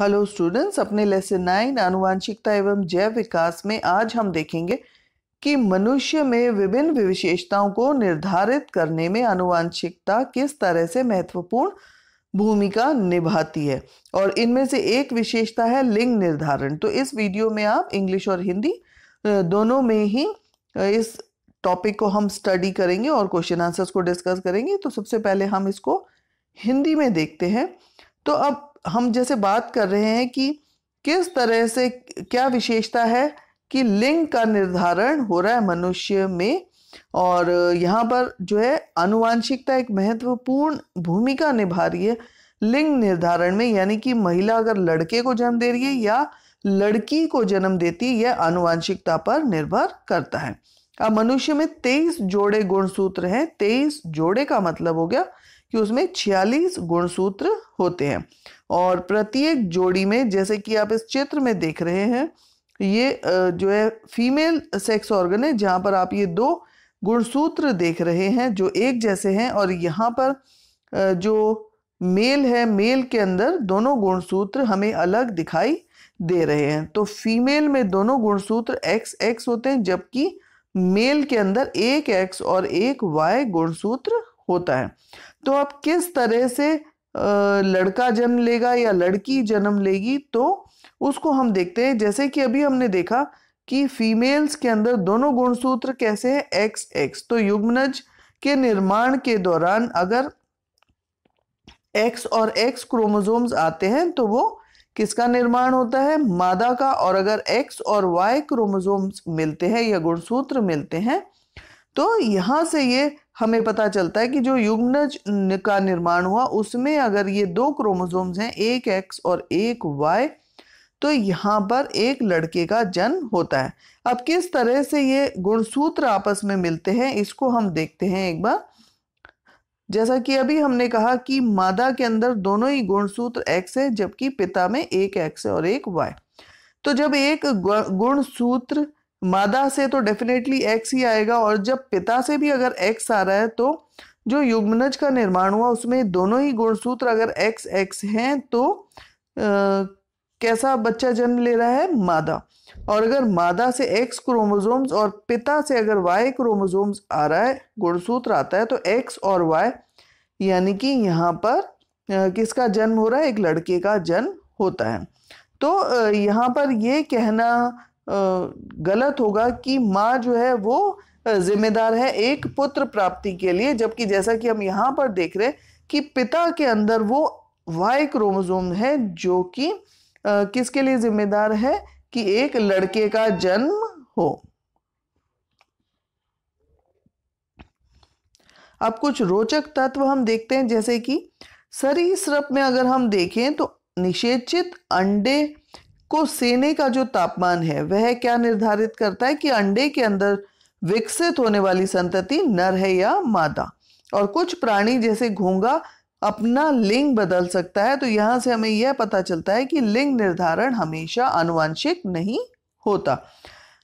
Hello students अपने lesson nine आनुवांशिकता एवं जैव विकास में आज हम देखेंगे कि मनुष्य में विभिन्न विशेषताओं को निर्धारित करने में आनुवांशिकता किस तरह से महत्वपूर्ण भूमिका निभाती है और इनमें से एक विशेषता है लिंग निर्धारण तो इस वीडियो में आप इंग्लिश और हिंदी दोनों में ही इस टॉपिक को हम स्टडी करेंगे और क्वेश्चन आंसर्स को डिस्कस करेंगे तो सबसे पहले हम इसको हिंदी में देखते हैं तो अब हम जैसे बात कर रहे हैं कि किस तरह से क्या विशेषता है कि लिंग का निर्धारण हो रहा है मनुष्य में और यहाँ पर जो है आनुवांशिकता एक महत्वपूर्ण भूमिका निभा रही है लिंग निर्धारण में यानी कि महिला अगर लड़के को जन्म दे रही है या लड़की को जन्म देती है यह आनुवांशिकता पर निर्भर करता है अब मनुष्य में तेईस जोड़े गुणसूत्र हैं तेईस जोड़े का मतलब हो गया कि उसमें छियालीस गुणसूत्र होते हैं और प्रत्येक जोड़ी में जैसे कि आप इस चित्र में देख रहे हैं ये जो है फीमेल सेक्स ऑर्गन है जहाँ पर आप ये दो गुणसूत्र देख रहे हैं जो एक जैसे हैं और यहाँ पर जो मेल है मेल के अंदर दोनों गुणसूत्र हमें अलग दिखाई दे रहे हैं तो फीमेल में दोनों गुणसूत्र एक्स एक्स होते हैं जबकि मेल के अंदर एक एक्स और एक वाई गुणसूत्र होता है तो आप किस तरह से लड़का जन्म लेगा या लड़की जन्म लेगी तो उसको हम देखते हैं जैसे कि अभी हमने देखा कि फीमेल्स के अंदर दोनों गुणसूत्र कैसे हैं एक्स एक्स तो युग्मनज के निर्माण के दौरान अगर एक्स और एक्स क्रोमोजोम्स आते हैं तो वो किसका निर्माण होता है मादा का और अगर एक्स और वाई क्रोमोजोम्स मिलते हैं या गुणसूत्र मिलते हैं तो यहाँ से ये हमें पता चलता है कि जो युग्मनज का निर्माण हुआ उसमें अगर ये दो क्रोमोसोम्स हैं एक एक्स और एक वाई तो यहाँ पर एक लड़के का जन्म होता है अब किस तरह से ये गुणसूत्र आपस में मिलते हैं इसको हम देखते हैं एक बार जैसा कि अभी हमने कहा कि मादा के अंदर दोनों ही गुणसूत्र एक्स है जबकि पिता में एक एक्स है और एक वाई तो जब एक गुणसूत्र मादा से तो डेफिनेटली एक्स ही आएगा और जब पिता से भी अगर एक्स आ रहा है तो जो युग्मनज का निर्माण हुआ उसमें दोनों ही गुणसूत्र अगर एक्स एक्स हैं तो आ, कैसा बच्चा जन्म ले रहा है मादा और अगर मादा से एक्स क्रोमोजोम्स और पिता से अगर वाई क्रोमोजोम्स आ रहा है गुणसूत्र आता है तो एक्स और वाई यानी कि यहाँ पर किसका जन्म हो रहा है एक लड़के का जन्म होता है तो यहाँ पर ये कहना गलत होगा कि माँ जो है वो जिम्मेदार है एक पुत्र प्राप्ति के लिए जबकि जैसा कि हम यहाँ पर देख रहे कि पिता के अंदर वो वाई क्रोमोजोम है जो कि किसके लिए जिम्मेदार है कि एक लड़के का जन्म हो अब कुछ रोचक तत्व हम देखते हैं जैसे कि सरीसृप में अगर हम देखें तो निषेचित अंडे को सेने का जो तापमान है वह क्या निर्धारित करता है कि अंडे के अंदर विकसित होने वाली संतति नर है या मादा और कुछ प्राणी जैसे घोंगा अपना लिंग बदल सकता है तो यहाँ से हमें यह पता चलता है कि लिंग निर्धारण हमेशा अनुवांशिक नहीं होता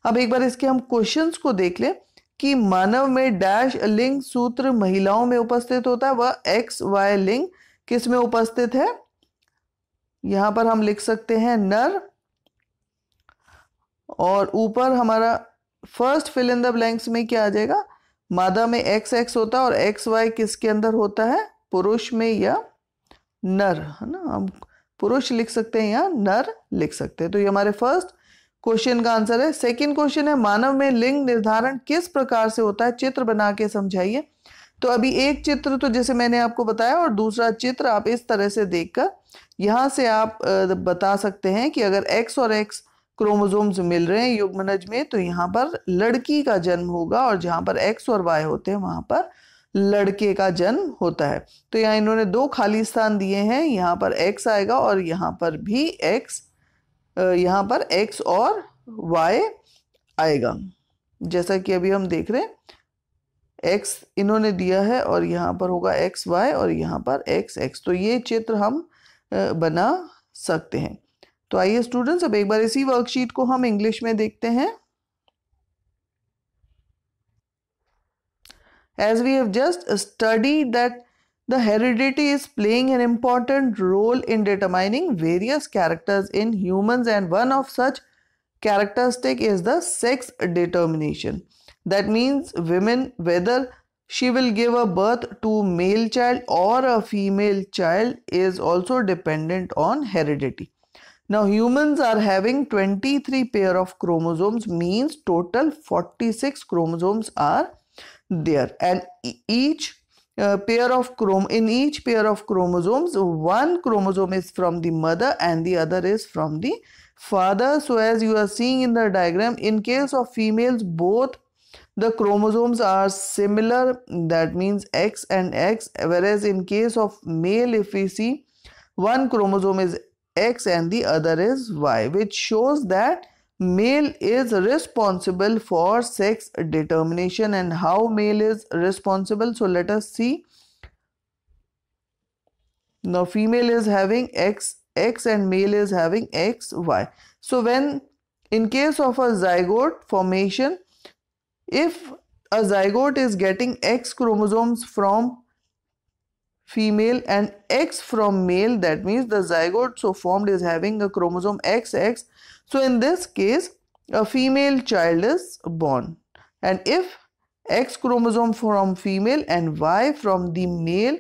अब एक बार इसके हम क्वेश्चंस को देख लें कि मानव में डैश लिंग सूत्र महिलाओं में उपस्थित होता है वह एक्स वाई लिंग किस में उपस्थित है यहां पर हम लिख सकते हैं नर और ऊपर हमारा first fill in the blanks में क्या आ जाएगा मादा में एक्स एक्स होता है और एक्स वाई किसके अंदर होता है पुरुष में या नर है ना हम पुरुष लिख सकते हैं या नर लिख सकते हैं तो ये हमारे फर्स्ट क्वेश्चन का आंसर है सेकंड क्वेश्चन है मानव में लिंग निर्धारण किस प्रकार से होता है चित्र बना के समझाइए तो अभी एक चित्र तो जैसे मैंने आपको बताया और दूसरा चित्र आप इस तरह से देखकर यहां से आप बता सकते हैं कि अगर एक्स और एक्स क्रोमोजोम्स मिल रहे हैं युग्मनज में तो यहाँ पर लड़की का जन्म होगा और जहाँ पर एक्स और वाई होते हैं वहाँ पर लड़के का जन्म होता है तो यहाँ इन्होंने दो खाली स्थान दिए हैं यहाँ पर एक्स आएगा और यहाँ पर भी एक्स यहाँ पर एक्स और वाई आएगा जैसा कि अभी हम देख रहे हैं एक्स इन्होंने दिया है और यहाँ पर होगा एक्स वाई और यहाँ पर एक्स एक्स तो ये चित्र हम बना सकते हैं तो आइए स्टूडेंट्स अब एक बार इसी वर्कशीट को हम इंग्लिश में देखते हैं as we have just study that the heredity is playing an important role in determining various characters in humans and one of such characteristic is the sex determination that means women whether she will give a birth to male child or a female child is also dependent on heredity Now humans are having 23 pair of chromosomes means total 46 chromosomes are there and each uh, pair of chrom in each pair of chromosomes one chromosome is from the mother and the other is from the father so as you are seeing in the diagram in case of females both the chromosomes are similar that means x and x whereas in case of male if we see one chromosome is x and the other is y which shows that male is responsible for sex determination and how male is responsible so let us see now female is having x x and male is having x y so when in case of a zygote formation if a zygote is getting x chromosomes from female and X from male that means the zygote so formed is having a chromosome XX so in this case a female child is born and if X chromosome from female and Y from the male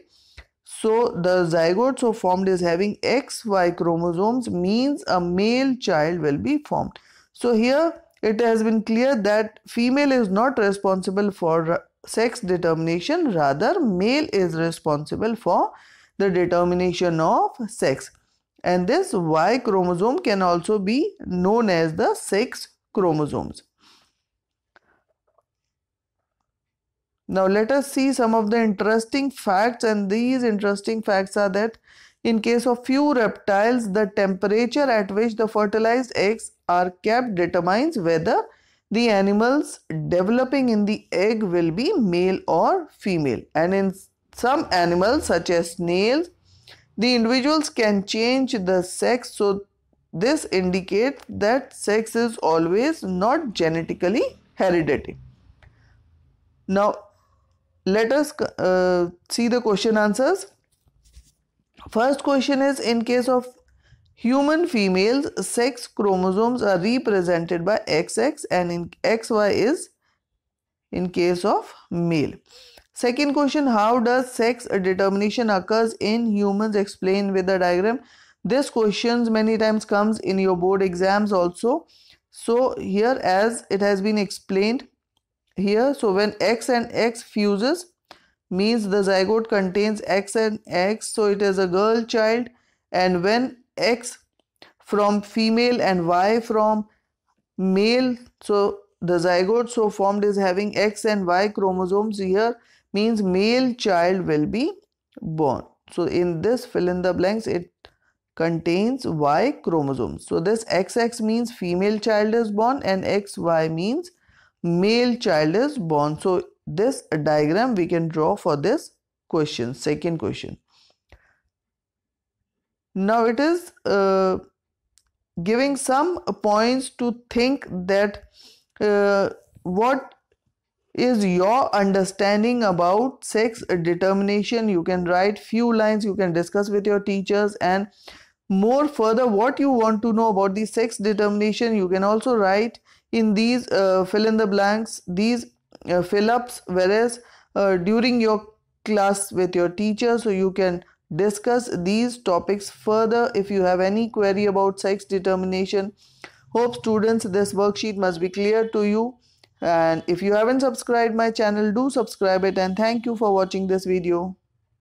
so the zygote so formed is having XY chromosomes means a male child will be formed so here it has been clear that female is not responsible for sex determination rather male is responsible for the determination of sex and this Y chromosome can also be known as the sex chromosomes. Now let us see some of the interesting facts and these interesting facts are that in case of few reptiles the temperature at which the fertilized eggs are kept determines whether the animals developing in the egg will be male or female. And in some animals such as snails, the individuals can change the sex so this indicates that sex is always not genetically hereditary. Now let us uh, see the question answers. First question is in case of Human females sex chromosomes are represented by XX and in XY is in case of male. Second question, how does sex determination occurs in humans? Explain with the diagram. This questions many times comes in your board exams also. So here as it has been explained here, so when X and X fuses means the zygote contains X and X, so it is a girl child and when X from female and Y from male. So the zygote so formed is having X and Y chromosomes here means male child will be born. So in this fill in the blanks it contains Y chromosomes. So this XX means female child is born and XY means male child is born. So this diagram we can draw for this question, second question. Now it is uh, giving some points to think that uh, what is your understanding about sex determination you can write few lines you can discuss with your teachers and more further what you want to know about the sex determination you can also write in these uh, fill in the blanks these uh, fill ups whereas uh, during your class with your teacher so you can discuss these topics further if you have any query about sex determination. Hope students this worksheet must be clear to you and if you haven't subscribed my channel do subscribe it and thank you for watching this video.